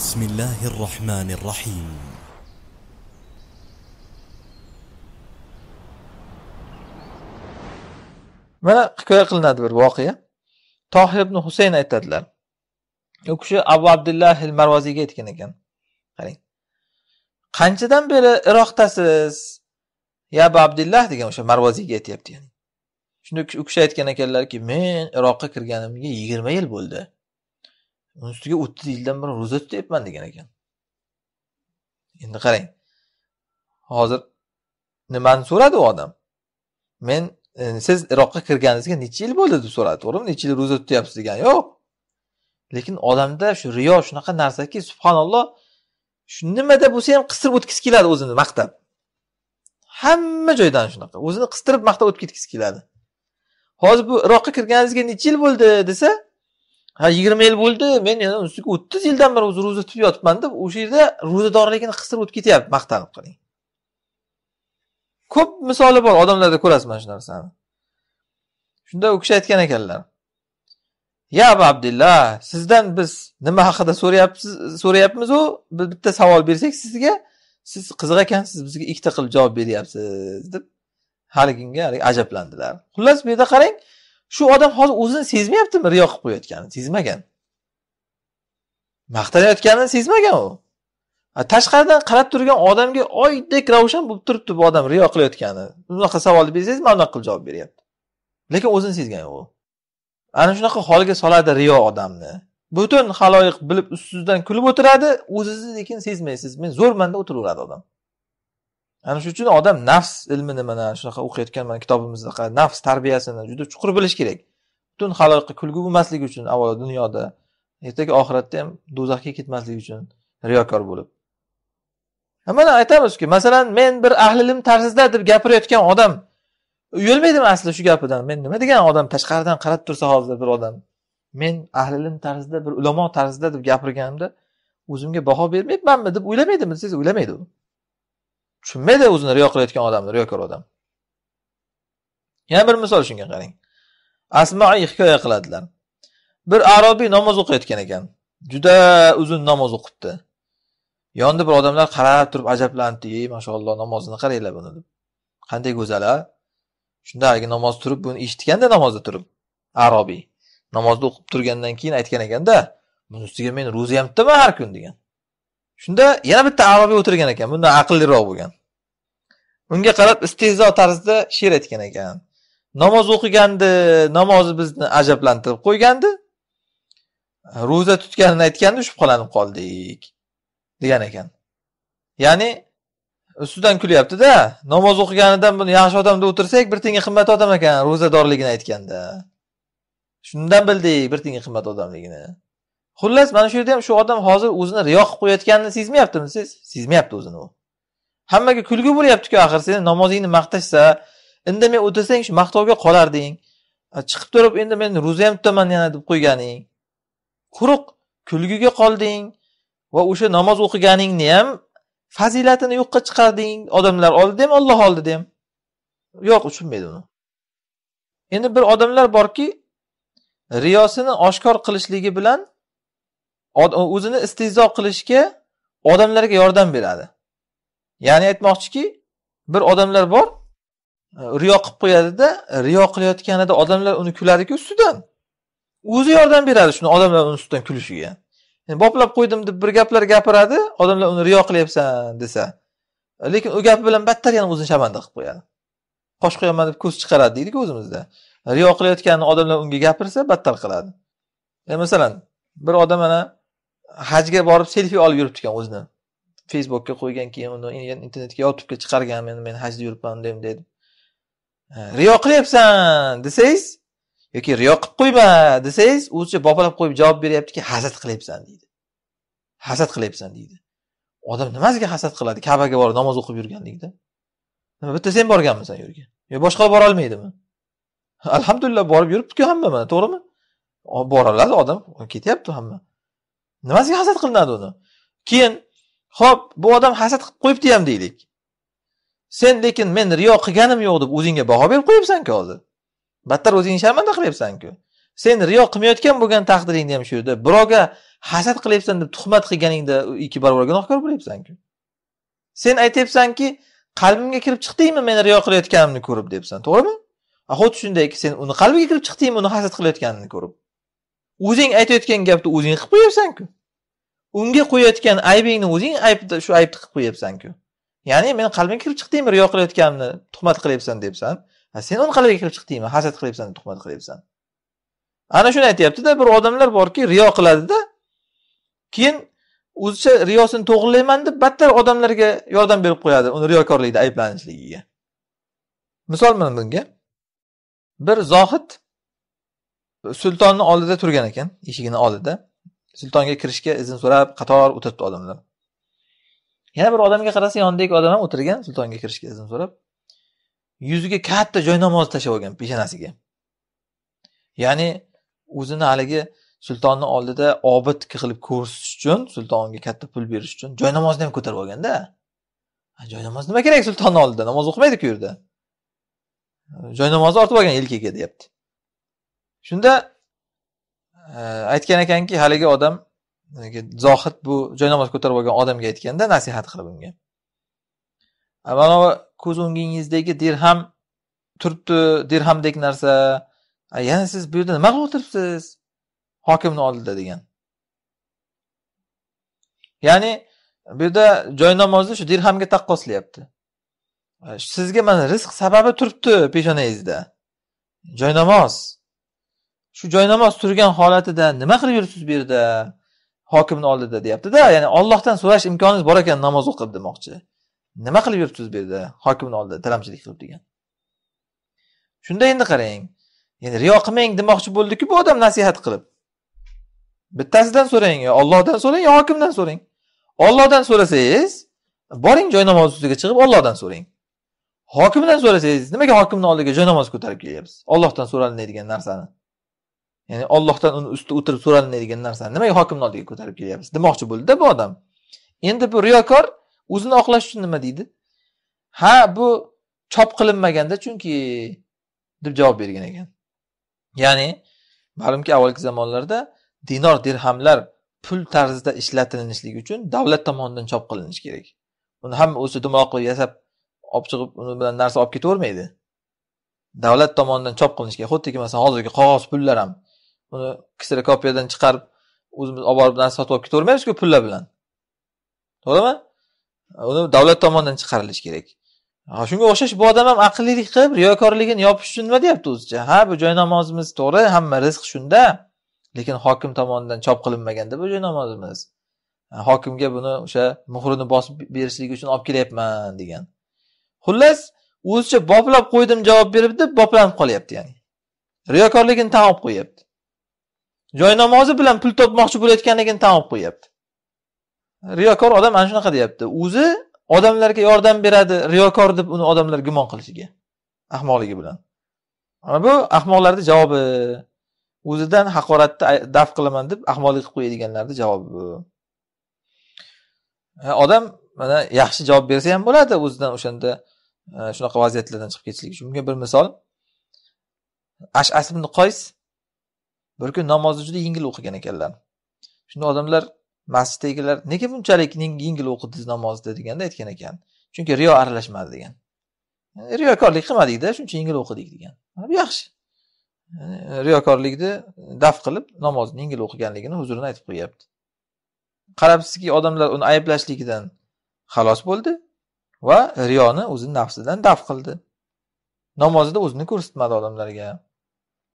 بسم الله الرحمن الرحيم mana hikoya qilinadi bir voqea tohir ibn husayn aytadilar u kishi abu abdullah il marwaziyga aytgan ekan qarang qanchadan beri iroqdasiz ya abu abdullah degan o'sha Marwaziyga aytyapti ya'ni shunda u kishi aytgan ekanlarki men iroqqa kirganimga yigirma yil bo'ldi uni ustiga o'ttiz yildan beri ro'za tutyapman degan ekan endi qarang hozir nimani so'radi u odam men e, siz iroqqa kirganingizga necha yil bo'ldi deb so'radi to'g'rimi necha yil ro'za tutyapsiz degani yo'q lekin odamda shu riyo shunaqa narsaki subhanalloh shu nimada bo'lsa ham qistirib o'tgisi keladi o'zini maqtab hamma joydan shunaqa o'zini qistirib maqtab o'tib ketgisi keladi hozir bu iroqqa kirganingizga necha yil bo'ldi desa ha yigirma yil bo'ldi men yana ustiga o'ttiz yildan beri o'zi ro'za tutib yotibman deb o'sha yerda ro'zadorligini qistirib o'tib ketyapti maqtanib qarang ko'p misoli bor odamlarda ko'rasiz mana shu narsani shunda u kishi aytgan ekanlar ya abu abdulla sizdan biz nima haqida so'rayapsiz so'rayapmizu bitta savol bersak sizga siz qiziq ekansiz bizga ikkita qilib javob beryapsiz deb haliginga ajablandilar xullas bu yerda qarang shu odam hozir o'zini sezmayaptimi riyo qilib qo'yayotganini sezmagan maqtanayotganini sezmagan u tashqaridan qarab turgan odamga oydek ravshan bo'lib turibdi bu odam riyo qilayotgani bunaqa savolni bersangiz mana bunaqa qilib javob beryapti lekin o'zini sezgan yo'q u ana shunaqa holga soladi riyo odamni butun haloyiq bilib ustingizdan kulib o'tiradi o'zizni lekin sezmaysiz men zo'rman deb o'tiraveradi odam ana shuning uchun odam nafs ilmini mana shunaqa o'qiyotgan mana kitobimizda nafs tarbiyasini juda chuqur bilish kerak butun xalqqa kulgi bo'lmasligi uchun avvalo dunyoda ertaga oxiratda ham do'zaxga ketmaslik uchun riyokor bo'lib mana aytamizki masalan men bir ahli ilm tarzida deb gapirayotgan odam uyalmaydimi asli shu gapidan men nima degan odam tashqaridan qarab tursa hozir bir odam men ahli ilm tarzida bir ulamo tarzida deb gapirganimda o'zimga baho bermayapmanmi deb o'ylamaydimi desangiz o'ylamaydi u tushunmaydi o'zini riyo qilayotgan odamni riyokor odam yana bir misol shunga qarang asmai hikoya qiladilar bir arobiy namoz o'qiyotgan ekan juda uzun namoz o'qibdi yonida bir odamlar qarab turib ajablandi ey mashaalloh namozini qaranglar buni deb qanday go'zal a shunda haligi namoz turib buni eshitganda namozda turib arobiy namozni o'qib turgandan keyin aytgan ekanda buni ustiga men ro'za ham tutaman har kun degan shunda yana bitta arobiy o'tirgan ekan bundan aqlliroq bo'lgan unga qarab istehzo tarzida she'r aytgan ekan namoz o'qigandi namozi bizni ajablantirib qo'ygandi ro'za tutganini aytganda shubhalanib qoldik degan ekan ya'ni ustidan kulyaptida namoz o'qiganidan buni yaxshi odamda o'tirsak bir tiyinga qimmat odam ekan ro'zadorligini aytganda shundan bildik bir tiyinga qimmat odamligini xullas mana shu yerda ham shu odam hozir o'zini riyo qilib qo'yayotganini sezmayaptimi siz sezmayapti o'zini u hammaga kulgi bo'lyaptiku axir seni namozingni maqtashsa indamay o'tirsang shu maqtovga qolarding chiqib turib endi men ro'za ham tutaman yana deb qo'yganing quruq kulgiga qolding va o'sha namoz o'qiganingni ham fazilatini yo'qqa chiqarding odamlar oldida ham olloh oldida ham yo'q tushunmaydi uni endi bir odamlar borki riyosini oshkor qilishligi bilan o'zini istehzo qilishga odamlarga yordam beradi ya'ni aytmoqchiki bir odamlar bor e, riyo qilib qo'yadida riyo qilayotganida odamlar uni kuladiku ustidan o'zi yordam beradi shuni odamlar uni ustidan kulishiga yani boplab qo'ydim deb bir gaplar gapiradi odamlar uni riyo qilyapsan desa lekin u gapi bilan battar yana o'zini shamanda qilib qo'yadi qosh qo'yaman deb ko'z chiqaradi deydiku o'zimizda riyo qilayotganini odamlar unga gapirsa battar qiladi yani e, masalan bir odam ana hajga borib selfi olib yuribdi ekan o'zidan facebookka qo'ygan keyin uni internetga youtubega chiqargan men men hajda yuribman deb dedi riyo qilyapsan desangiz yoki riyo qilib qo'yma desangiz o'zicha bopalab qo'yib javob beryaptiki hasad qilyapsan deydi hasad qilyapsan deydi odam nimasiga hasad qiladi kabaga borib namoz o'qib yurganlikda nima bitta sen borganmisan u yerga yo boshqalar borolmaydimi alhamdulillah borib yuribdiku hamma mana to'g'rimi bora oladi odam ketyapti hamma nimasiga hasad qilinadi uni keyin ho'p bu odam hasad qilib qo'yibdi ham deylik sen lekin men riyo qilganim yo'q deb o'zingga baho berib qo'yibsanku hozir battar o'zingni sharmanda qilyapsanku sen riyo qilmayotgan bo'lgan taqdiringda ham shu yerda birovga hasad qilyapsan deb tuhmat qilganingda ikki barobar gunohkor bo'lyapsanku sen aytyapsanki qalbimga kirib chiqdingmi men riyo qilayotganimni ko'rib debsan to'g'rimi xuddi shundayki sen uni qalbiga kirib chiqdingmi uni hasad qilayotganini ko'rib o'zing aytayotgan gapni o'zing qilib qo'yyapsanku unga qo'yayotgan aybingni o'zing aybda shu aybni qilib qo'yyapsanku ya'ni meni qalbimga kirib chiqdingmi riyo qilayotganimni tuhmat qilyapsan debsan sen uni qalbiga kirib chiqdingmi hasad qilyapsan tuhmat qilyapsan ana shuni aytyaptida bir odamlar borki riyo qiladida keyin o'zicha riyosini to'g'irlayman deb battar odamlarga yordam berib qo'yadi uni riyokorlikda ayblanishligiga misol mana bunga bir zohid sultonni oldida turgan ekan eshigini oldida sultonga kirishga izn so'rab qator o'tiribdi odamlar yana bir odamga qarasa yonidagi odam ham o'tirgan sultonga kirishga izn so'rab yuziga katta joynamoz tashlab olgan peshanasiga ya'ni o'zini haligi sultonni oldida obid qilib ko'rsatish uchun sultonga katta pul berish uchun joynamozni ham ko'tarib olganda joynamoz nima kerak sultonni oldida namoz o'qimaydiku u yerda joynamozni ortib olgan yelkaga deyapti shunda aytgan ekanki haligi odam zohid bu joy namoz ko'tarib olgan odamga aytganda nasihat qilib unga bu ko'z o'ngingizdagi dirham turibdi dirhamdek narsa yana siz bu yerda nima qilib o'tiribsiz hokimni oldida degan ya'ni bu yerda joy namozni shu dirhamga taqqoslayapti sizga mana rizq sababi turibdi peshonangizda joy namoz shu joynamoz turgan holatida nima qilib yuribsiz bu yerda hokimni oldida deyaptida ya'ni ollohdan so'rash imkoningiz bor ekan namoz o'qib demoqchi nima qilib yuribsiz bu yerda hokimni oldida tilamchilik qilib degan shunda endi qarang endi riyo qilmang demoqchi bo'ldiku bu odam nasihat qilib bittasidan so'rang yo ollohdan so'rang yo hokimdan so'rang ollohdan so'rasangiz boring joy namoz ustiga chiqib ollohdan so'rang hokimdan so'rasangiz nimaga hokimni oldiga joy namoz ko'tarib kelyapsiz ollohdan so'ralmaydigan narsani ya'ni ollohdan uni ustida o'tirib so'ralinadigan narsani nimaga hokimni oldiga ko'tarib kelyapmiz demoqchi bo'ldida bu odam endi bu riyokor o'zini oqlash uchun nima deydi ha bu chop qilinmaganda chunki deb javob bergan ekan ya'ni ma'lumki avvalgi zamonlarda dinor dirhamlar pul tarzida ishlatilishligi uchun davlat tomonidan chop qilinishi kerak uni hamma o'zi dumaloq qilib yasab olib chiqib uni bilan narsa olib ketavermaydi davlat tomonidan chop qilinishi kerak xuddiki masalan hozirgi qog'oz pullar ham uni kisra kopiyadan chiqarib o'zimiz olib borib narsa sotib olib ketavermaymiz-ku pullar bilan to'g'rimi uni davlat tomonidan chiqarilishi kerak shunga o'xshash bu odam ham aqllilik qilib riyokorligini yopish uchun nima deyapti o'zicha ha bu joy namozimiz to'g'ri hamma rizq shunda lekin hokim tomonidan chop qilinmaganda bu joy namozimiz hokimga buni o'sha muhrini bosib berishlik uchun olib kelyapman degan xullas o'zicha boplab qo'ydim javob beribdi boplanib qolyapti ya'ni riyokorligini tan olib qo'yyapti joy namozi bilan pul topmoqchi bo'layotganligini tan olib qo'yapti riyokor odam ana shunaqa deyapti o'zi odamlarga yordam beradi riyokor deb uni odamlar gumon qilishiga ahmoqligi bilan mana bu ahmoqlarni javobi o'zidan haqoratni daf qilaman deb ahmoqlik qilib qo'yadiganlarni javobi bu e, odam mana yaxshi javob bersa ham bo'ladi o'zidan o'shanda e, shunaqa vaziyatlardan chiqib ketishlik uchun bunga bir misol ash ibn qoys bir kun namozni juda yengil o'qigan ekanlar shunda odamlar masjiddagilar nega bunchalik yengil o'qidingiz namozni deganda aytgan ekan chunki riyo aralashmadi degan riyokorlik qilmadikda shuncha yengil o'qidik degan bu yaxshi riyokorlikni daf qilib namozni yengil o'qiganligini huzurini aytib qo'yyapti qarabsizki odamlar uni ayblashligidan xalos bo'ldi va riyoni o'zini nafsidan daf qildi namozida o'zini ko'rsatmadi odamlarga